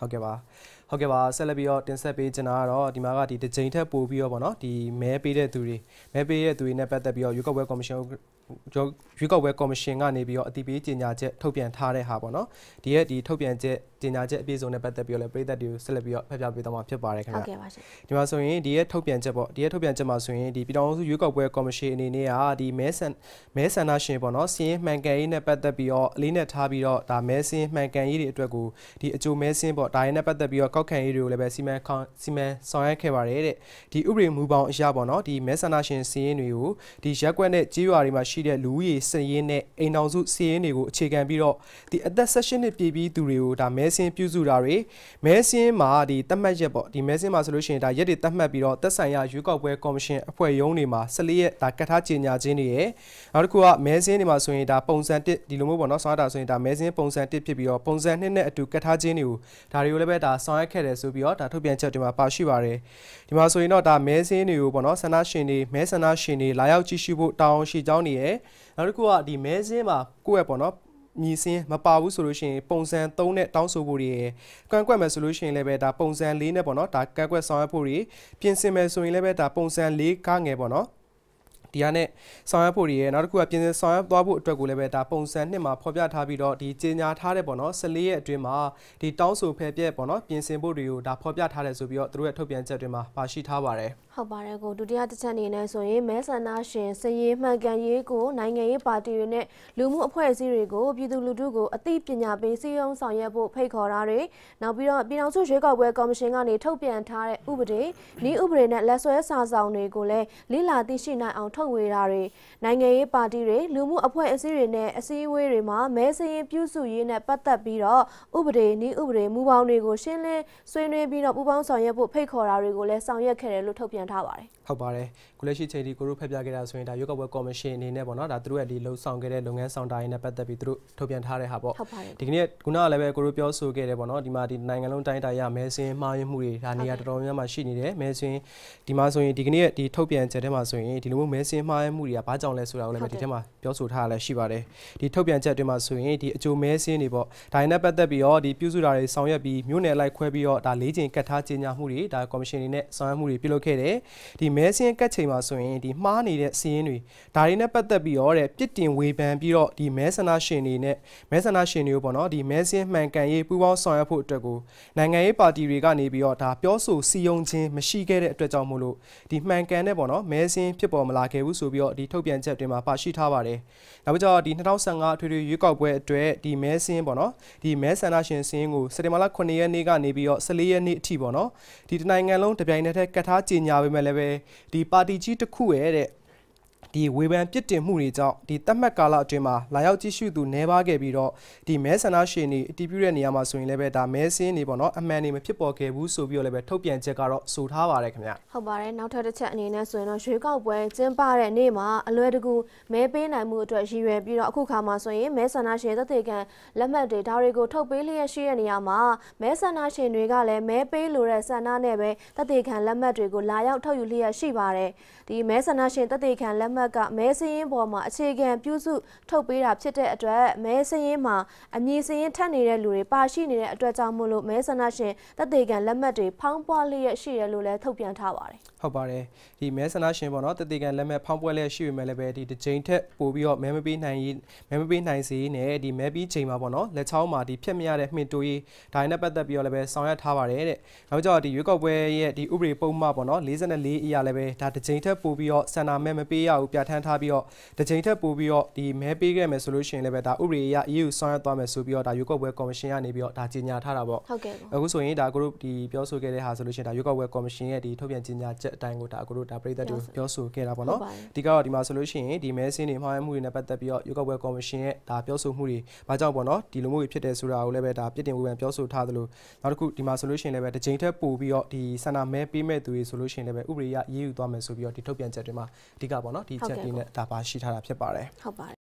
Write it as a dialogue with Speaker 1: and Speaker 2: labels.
Speaker 1: ဟုတ်ကဲ့ပါဟုတ်ကဲ့ပါဆက်လက်ပြီးတော့တင်ဆက်ပေးချင်တာကတော့ဒီမှာကဒီတစ်ချိန်ထက်ပိုပြီးတော့ဗောနော်ဒီမဲပေးတဲ့သူတွေမဲပေးတဲ့သူတွေနဲ့ပတ်သက်ပြီးတော့ရွေးကောက်ပွဲကော်မရှင်ရွေးကောက်ပွဲကော်မရှင်ကနေပြီးတော့အတိပေးကြေညာချက်ထုတ်ပြန်ထားတဲ့ဟာပေါ့နော်ဒီရဲ့ဒီထုတ်ပြန်ချက်ကြေညာချက်အပြည့်စုံနဲ့ပတ်သက်ပြီးတော့လည်းပြည်သက်တွေကိုဆက်လက်ပြီးတော့ဖျက်ပြပေးသွားမှာဖြစ်ပါတယ်ခင်ဗျဟုတ်ကဲ့ပါရှင်ဒီမှာဆိုရင်ဒီရဲ့ထုတ်ပြန်ချက်ပေါ့ဒီရဲ့ထုတ်ပြန်ချက်မှာဆိုရင်ဒီပြည်တော်စုရွေးကောက်ပွဲကော်မရှင်အနေနဲ့ကဒီမဲဆန်မဲဆန္ဒရှင်ပေါ့နော်စီးရင်မှန်ကန်ရေးနဲ့ပတ်သက်ပြီးတော့အလေးနဲ့ထားပြီးတော့ဒါမဲစင်းမှန်ကန်ရေးတွေအတွက်ကိုဒီအကျိုးမဲစင်းပေါ့ဒါရင်းနဲ့ပတ်သက်ပြီးတော့ကောက်ခံရေးတွေကိုလည်းပဲစီမံစီမံဆောင်ရွက်ခဲ့ပါတယ်တဲ့ဒီဥပဒေမူပေါင်းအရာပေါ့နော်ဒီမဲဆန္ဒရှင်စီးရင်တွေကိုဒီရက်ကွက်နဲ့ကြေးရွာတွေမှာရှိရှိတဲ့လူဦးရေစည်ရင်းနဲ့အိမ်တော်စုစည်ရင်းတွေကိုအခြေခံပြီးတော့ဒီအသက်16နှစ်ပြည့်ပြီးသူတွေကိုဒါမဲဆင်းပြုစုတာတွေမဲဆင်းမှာဒီတတ်မှတ်ရက်ပေါ့ဒီမဲဆင်းမှာဆိုလို့ရှိရင်ဒါရက်တွေတတ်မှတ်ပြီးတော့သက်ဆိုင်ရာရွေးကောက်ပွဲကော်မရှင်အဖွဲ့ရုံးတွေမှာ14ရက်ဒါကတ်ထားကြေညာခြင်းတွေရယ်နောက်တစ်ခုကမဲဆင်းတွေမှာဆိုရင်ဒါပုံစံတစ်ဒီလိုမျိုးပေါ့နော်ဆောင်ရတာဆိုရင်ဒါမဲဆင်းပုံစံတစ်ဖြစ်ပြီးတော့ပုံစံနှစ်နဲ့အတူကတ်ထားခြင်းတွေကိုဒါတွေကိုလည်းပဲဒါဆောင်ရွက်ခဲ့တယ်ဆိုပြီးတော့ဒါထုတ်ပြန်ချက်တွေမှာပါရှိပါတယ်ဒီမှာဆိုရင်တော့ဒါမဲဆင်းတွေကိုပေါ့နော်ဆန္ဒရှင်တွေမဲဆန္ဒရှင်တွေလာရောက်ကြည့်ရှုဖို့တောင်းရှိကြောင်းနေရယ်တယ်နောက်တစ်ခုကဒီမဲစင်းမှာကိုယ့်ရဲ့ပေါ့နော်မြည်စင်းမပါဘူးဆိုလို့ရှိရင်ပုံစံ3နဲ့တောင်းဆိုဖို့တွေကန့်ကွက်မယ်ဆိုလို့ရှိရင်လည်းပဲဒါပုံစံ4နဲ့ပေါ့နော်ဒါကန့်ကွက်ဆောင်ရွက်ဖို့တွေပြင်ဆင်မယ်ဆိုရင်လည်းပဲဒါပုံစံ4ကားငယ်ပေါ့နော်ဒီကနဲ့ဆောင်ရွက်ဖို့တွေရဲ့နောက်တစ်ခုကပြင်ဆင်ဆောင်ရွက်သွားဖို့အတွက်ကိုလည်းပဲဒါပုံစံနှစ်မှာဖော်ပြထားပြီးတော့ဒီကြေညာထားတဲ့ပေါ့နော်14ရက်အတွင်းမှာဒီတောင်းဆိုဖယ်ပြက်ပေါ့နော်ပြင်ဆင်ဖို့တွေကိုဒါဖော်ပြထားတယ်ဆိုပြီးတော့သူတို့ရဲ့ထုတ်ပြန်ချက်တွေမှာပါရှိထားပါတယ်
Speaker 2: ။ဟုတ်ပါတယ်ကိုဒုတိယတစ်ချက်အနေနဲ့ဆိုရင်မဲဆန္ဒရှင်စည်ရေးမှန်ကန်ရေးကိုနိုင်ငံရေးပါတီတွေနဲ့လူမှုအဖွဲ့အစည်းတွေကိုပြည်သူလူထုကိုအသိပညာပေးစည်းရုံးဆောင်ရွက်ဖို့ဖိတ်ခေါ်တာတွေနောက်ပြီးတော့ပြည်ထောင်စုရွေးကောက်ပွဲကော်မရှင်ကနေထုတ်ပြန်ထားတဲ့ဥပဒေနည်းဥပဒေနဲ့လက်ဆွဲစာဆောင်တွေကိုလည်းလေ့လာသိရှိနိုင်အောင်ထုတ်ဝေတာတွေနိုင်ငံရေးပါတီတွေလူမှုအဖွဲ့အစည်းတွေနဲ့အစည်းအဝေးတွေမှာမဲစည်ရေးပြုစုရေးနဲ့ပတ်သက်ပြီးတော့ဥပဒေနည်းဥပဒေမူပေါင်းတွေကိုရှင်းလင်းဆွေးနွေးပြီးတော့ပူးပေါင်းဆောင်ရွက်ဖို့ဖိတ်ခေါ်တာတွေကိုလည်းဆောင်ရွက်ခဲ့တယ်လို့ထုတ်ပြန်ထားပါတယ်
Speaker 1: ဟုတ်ပါတယ်ခုလက်ရှိချိန်ဒီကိုတို့ဖက်ပြခဲ့တာဆိုရင်ဒါရွေးကောက်ပွဲကော်မရှင်အနေနဲ့ပေါ့နော်ဒါသူတို့ရဲ့ဒီလှုပ်ဆောင်ခဲ့တဲ့လုပ်ငန်းဆောင်တာရင်းနဲ့ပတ်သက်ပြီးသူတို့ထုတ်ပြန်ထားတဲ့ဟာပေါ့ဟုတ်ပါတယ်ဒီကနေ့ခုနကလည်းပဲကိုတို့ပြောဆိုခဲ့တယ်ပေါ့နော်ဒီမှာဒီနိုင်ငံလုံးတိုင်းတာရမဲဆင်းမှားယွင်းမှုတွေဒါနေရာတော်တော်များများရှိနေတယ်မဲဆင်းဒီမှာဆိုရင်ဒီကနေ့ဒီထုတ်ပြန်ချက်ထဲမှာဆိုရင်ဒီလိုမျိုးမဲဆင်းမှားယွင်းမှုတွေကဘာကြောင့်လဲဆိုတာကိုလည်းဒီထဲမှာပြောဆိုထားတာလည်းရှိပါတယ်ဒီထုတ်ပြန်ချက်တွေမှာဆိုရင်ဒီအကျိုးမဲဆင်းတွေပေါ့ဒါနဲ့ပတ်သက်ပြီးတော့ဒီပြုစုတာတွေဆောင်ရွက်ပြီးမြို့နယ်လိုက်ခွဲပြီးတော့ဒါလေးချိန်ကတ်ထားကြီးညာမှုတွေဒါကော်မရှင်တွေနဲ့ဆောင်ရွက်မှုတွေပြုလုပ်ခဲ့တယ်ပါတယ်ဒီမဲဆင်းကတ်ချိန်မှာဆိုရင်ဒီမှားနေတဲ့စီးရင်တွေဒါတွေနဲ့ပတ်သက်ပြီးတော့တဲ့ပြစ်တင်ဝေဖန်ပြီးတော့ဒီမဲဆန္ဒရှင်တွေနဲ့မဲဆန္ဒရှင်တွေကိုပေါ့နော်ဒီမဲဆင်းမှန်ကန်ရေးပူးပေါင်းဆောင်ရွက်ဖို့အတွက်ကိုနိုင်ငံရေးပါတီတွေကနေပြီးတော့ဒါပြောဆိုစည်းရုံးခြင်းမရှိခဲ့တဲ့အတွက်ကြောင့်မို့လို့ဒီမှန်ကန်တဲ့ပေါ့နော်မဲဆင်းဖြစ်ပေါ်မလာခဲ့ဘူးဆိုပြီးတော့ဒီထုတ်ပြန်ချက်တွေမှာပါရှိထားပါတယ်နောက်ပြီးတော့ဒီ2015အထွေထွေရွေးကောက်ပွဲအတွက်ဒီမဲဆင်းပေါ့နော်ဒီမဲဆန္ဒရှင်စင်းကိုစက်တင်ဘာလ9ရက်နေ့ကနေပြီးတော့14ရက်နေ့အထိပေါ့နော်ဒီတနိုင်ငံလုံးတပြိုင်တည်းကတ်ထားကြေညာဒါပေမဲ့လည်းပဲဒီပါတီကြီးတစ်ခုရဲ့တဲ့ဒီဝေဖန်ပြစ်တင်မှုတွေကြောင့်ဒီတတ်မှတ်ကာလအတွင်းမှာလာရောက်ကြည့်ရှုသူနှဲပါခဲ့ပြီးတော့ဒီမဲဆန္ဒရှင်တွေအတီးပြတဲ့နေရာမှာဆိုရင်လည်းပဲဒါမဲဆင်းနေပေါ့နော်အမှန်နေမဖြစ်ပေါ်ခဲ့ဘူးဆိုပြီးတော့လည်းပဲထုတ်ပြန်ချက်ကတော့ဆိုထားပါတယ်ခင်ဗျ
Speaker 2: ဟုတ်ပါတယ်နောက်ထပ်တစ်ချက်အနေနဲ့ဆိုရင်တော့ရွေးကောက်ပွဲကျင်းပတဲ့နေ့မှာအလွယ်တကူမဲပေးနိုင်မှုအတွက်ရည်ရွယ်ပြီးတော့အခုခါမှာဆိုရင်မဲဆန္ဒရှင်သက်သေခံလက်မှတ်တွေဒါတွေကိုထုတ်ပေးလျက်ရှိတဲ့နေရာမှာမဲဆန္ဒရှင်တွေကလည်းမဲပေးလိုတဲ့ဆန္ဒနဲ့ပဲသက်သေခံလက်မှတ်တွေကိုလာရောက်ထုတ်ယူလျက်ရှိပါတယ်ဒီမဲဆန္ဒရှင်သက်သေခံလက်မှတ်မတ်ကမဲစင်းရင်ပေါ်မှာအခြေခံပြုစုထုတ်ပေးတာဖြစ်တဲ့အတွက်မဲစင်းရင်မှာအမည်စင်းရင်ထပ်နေတဲ့လူတွေပါရှိနေတဲ့အတွက်ကြောင့်မို့လို့မဲဆန္ဒရှင်တပ်သေးကန်လက်မှတ်တွေဖောင်းပွားလျက်ရှိတယ်လို့လည်းထုတ်ပြန်ထားပါတယ်
Speaker 1: ။ဟုတ်ပါတယ်။ဒီမဲဆန္ဒရှင်ပေါ့နော်တပ်သေးကန်လက်မှတ်ဖောင်းပွားလျက်ရှိပေမဲ့လည်းပဲဒီတစ်ချိန်ထက်ပိုပြီးတော့မဲမပေးနိုင်ရေးမဲမပေးနိုင်စေနဲ့ဒီမဲပြီးချိန်မှာပေါ့နော်လက်ချောင်းမှာဒီဖြတ်မရတဲ့မှင်တိုးရေးဒါနဲ့ပတ်သက်ပြီးတော့လည်းပဲဆောင်ရွက်ထားပါတယ်တဲ့။နောက်ကြတော့ဒီရွေးကောက်ပွဲရဲ့ဒီဥပဒေပုံမှန်ပေါ့နော်44အရာလည်းပဲဒါတစ်ချိန်ထက်ပိုပြီးတော့ဆန္ဒမဲမပေးရဘူးကိုပြဋ္ဌာန်းထားပြီးတော့တကြိမ်ထက်ပိုပြီးတော့ဒီမဲပေးခဲ့မယ်ဆိုလို့ရှိရင်လည်းပဲဒါဥပဒေအရအေးအေးဆောင်ရွက်သွားမယ်ဆိုပြီးတော့ဒါရွေးကောက်ပွဲကော်မရှင်ကနေပြီးတော့ဒါကြေညာထားတာပေါ့ဟုတ်ကဲ့အခုဆိုရင်ဒါကိုတို့ဒီပြောဆိုခဲ့တဲ့ဟာဆိုလို့ရှိရင်ဒါရွေးကောက်ပွဲကော်မရှင်ရဲ့ဒီထုတ်ပြန်ကြေညာချက်အတိုင်းကိုဒါကိုတို့ဒါပြည်သက်တို့ပြောဆိုခဲ့တာပေါ့နော်ဒီကတော့ဒီမှာဆိုလို့ရှိရင်ဒီမဲဆင်းတွေမှားမှုတွေနဲ့ပတ်သက်ပြီးတော့ရွေးကောက်ပွဲကော်မရှင်ရဲ့ဒါပြောဆိုမှုတွေဘာကြောင့်ပေါ့နော်ဒီလိုမျိုးဖြစ်တယ်ဆိုတာကိုလည်းပဲဒါပြစ်တင်ဝေဖန်ပြောဆိုထားသလိုနောက်တစ်ခုဒီမှာဆိုလို့ရှိရင်လည်းပဲတစ်ချိန်ထက်ပိုပြီးတော့ဒီဆန္ဒမဲပေးမဲ့သူတွေဆိုလို့ရှိရင်လည်းပဲဥပဒေအရရေးယူသွားမယ်ဆိုပြီးတော့ဒီထုတ်ပြန်ချက်တွေမှာအဓိကပေါ့နော်ဒီချက်တွေနဲ့ဒါပါရှိထားတာဖြစ်ပါတယ်
Speaker 2: ဟုတ်ပါတယ်